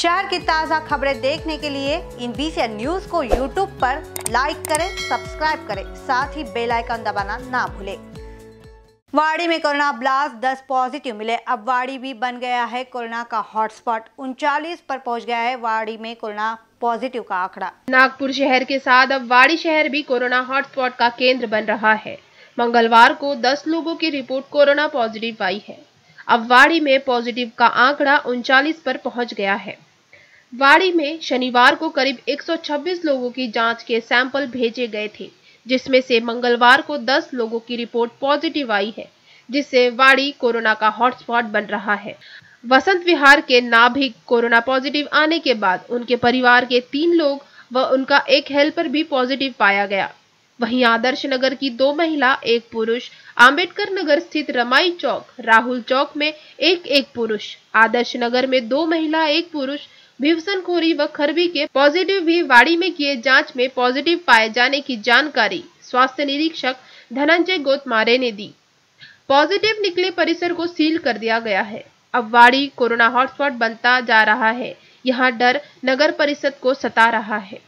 शहर की ताज़ा खबरें देखने के लिए इन बीसी न्यूज को यूट्यूब पर लाइक करें सब्सक्राइब करें साथ ही बेल आइकन दबाना ना भूलें वाड़ी में कोरोना ब्लास्ट 10 पॉजिटिव मिले अब वाड़ी भी बन गया है कोरोना का हॉटस्पॉट उनचालीस पर पहुंच गया है वाड़ी में कोरोना पॉजिटिव का आंकड़ा नागपुर शहर के साथ अब वाड़ी शहर भी कोरोना हॉटस्पॉट का केंद्र बन रहा है मंगलवार को दस लोगों की रिपोर्ट कोरोना पॉजिटिव आई है अब वाड़ी में पॉजिटिव का आंकड़ा उनचालीस पर पहुंच गया है वाड़ी में शनिवार को करीब 126 लोगों की जांच के सैंपल भेजे गए थे जिसमें से मंगलवार को 10 लोगों की रिपोर्ट पॉजिटिव आई है जिससे वाड़ी कोरोना का हॉटस्पॉट बन रहा है वसंत विहार के नाभिक कोरोना पॉजिटिव आने के बाद उनके परिवार के तीन लोग व उनका एक हेल्पर भी पॉजिटिव पाया गया वहीं आदर्श नगर की दो महिला एक पुरुष आम्बेडकर नगर स्थित रमाई चौक राहुल चौक में एक एक पुरुष आदर्श नगर में दो महिला एक पुरुष भीवसन खोरी व खरबी के पॉजिटिव भी वाड़ी में किए जांच में पॉजिटिव पाए जाने की जानकारी स्वास्थ्य निरीक्षक धनंजय गोतमारे ने दी पॉजिटिव निकले परिसर को सील कर दिया गया है अब वाड़ी कोरोना हॉटस्पॉट बनता जा रहा है यहाँ डर नगर परिषद को सता रहा है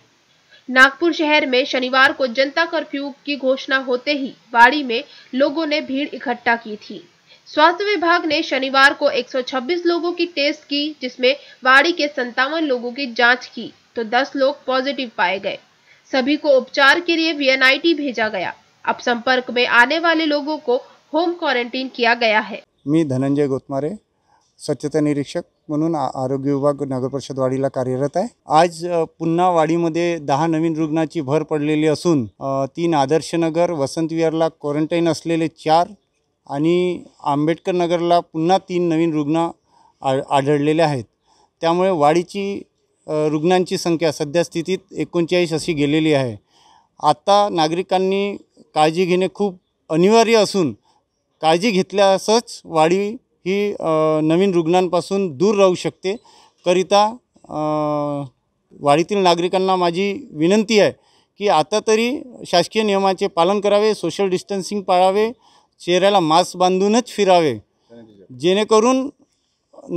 नागपुर शहर में शनिवार को जनता कर्फ्यू की घोषणा होते ही बाड़ी में लोगों ने भीड़ इकट्ठा की थी स्वास्थ्य विभाग ने शनिवार को 126 लोगों की टेस्ट की जिसमें वाड़ी के संतावन लोगों की जांच की तो 10 लोग पॉजिटिव पाए गए सभी को उपचार के लिए वी भेजा गया अब संपर्क में आने वाले लोगों को होम क्वारंटीन किया गया है मी धनंजय गोतमारे स्वच्छता निरीक्षक म्हणून आरोग्य विभाग नगरपरिषद वाडीला कार्यरत आहे आज पुन्हा वाडीमध्ये दहा नवीन रुग्णाची भर पडलेली असून तीन आदर्शनगर विहारला क्वारंटाईन असलेले चार आणि आंबेडकर नगरला पुन्हा तीन नवीन रुग्ण आ आढळलेले आहेत त्यामुळे वाडीची रुग्णांची संख्या सध्या स्थितीत एकोणचाळीस अशी गेलेली आहे आत्ता नागरिकांनी काळजी घेणे खूप अनिवार्य असून काळजी घेतल्यासच वाडी ही नवीन रुग्णांपासून दूर रहू शकते करिता वाड़ी नागरिकांजी विनंती है कि आता तरी शासकीय नियमाचे पालन करावे सोशल डिस्टन्सिंग पाळावे चेहऱ्याला मास्क बधुन फिरावे जेनेकर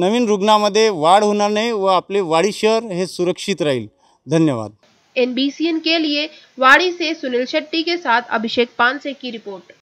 नवीन रुग्णामध्ये वाढ होना नहीं व आपले वाडी शहर हे सुरक्षित राहील धन्यवाद एन के लिए वाड़ी से सुनील शेट्टी के साथ अभिषेक पानसे की रिपोर्ट